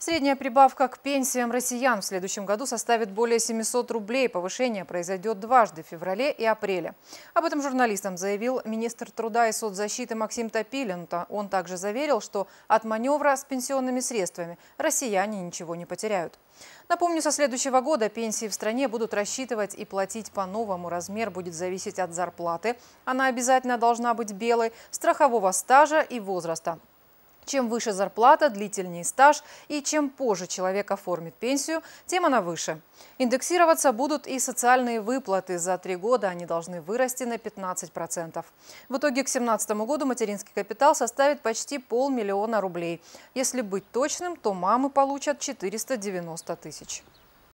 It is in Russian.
Средняя прибавка к пенсиям россиян в следующем году составит более 700 рублей. Повышение произойдет дважды в феврале и апреле. Об этом журналистам заявил министр труда и соцзащиты Максим Топилин. Он также заверил, что от маневра с пенсионными средствами россияне ничего не потеряют. Напомню, со следующего года пенсии в стране будут рассчитывать и платить по-новому. Размер будет зависеть от зарплаты. Она обязательно должна быть белой, страхового стажа и возраста. Чем выше зарплата, длительнее стаж и чем позже человек оформит пенсию, тем она выше. Индексироваться будут и социальные выплаты. За три года они должны вырасти на 15%. В итоге к 2017 году материнский капитал составит почти полмиллиона рублей. Если быть точным, то мамы получат 490 тысяч.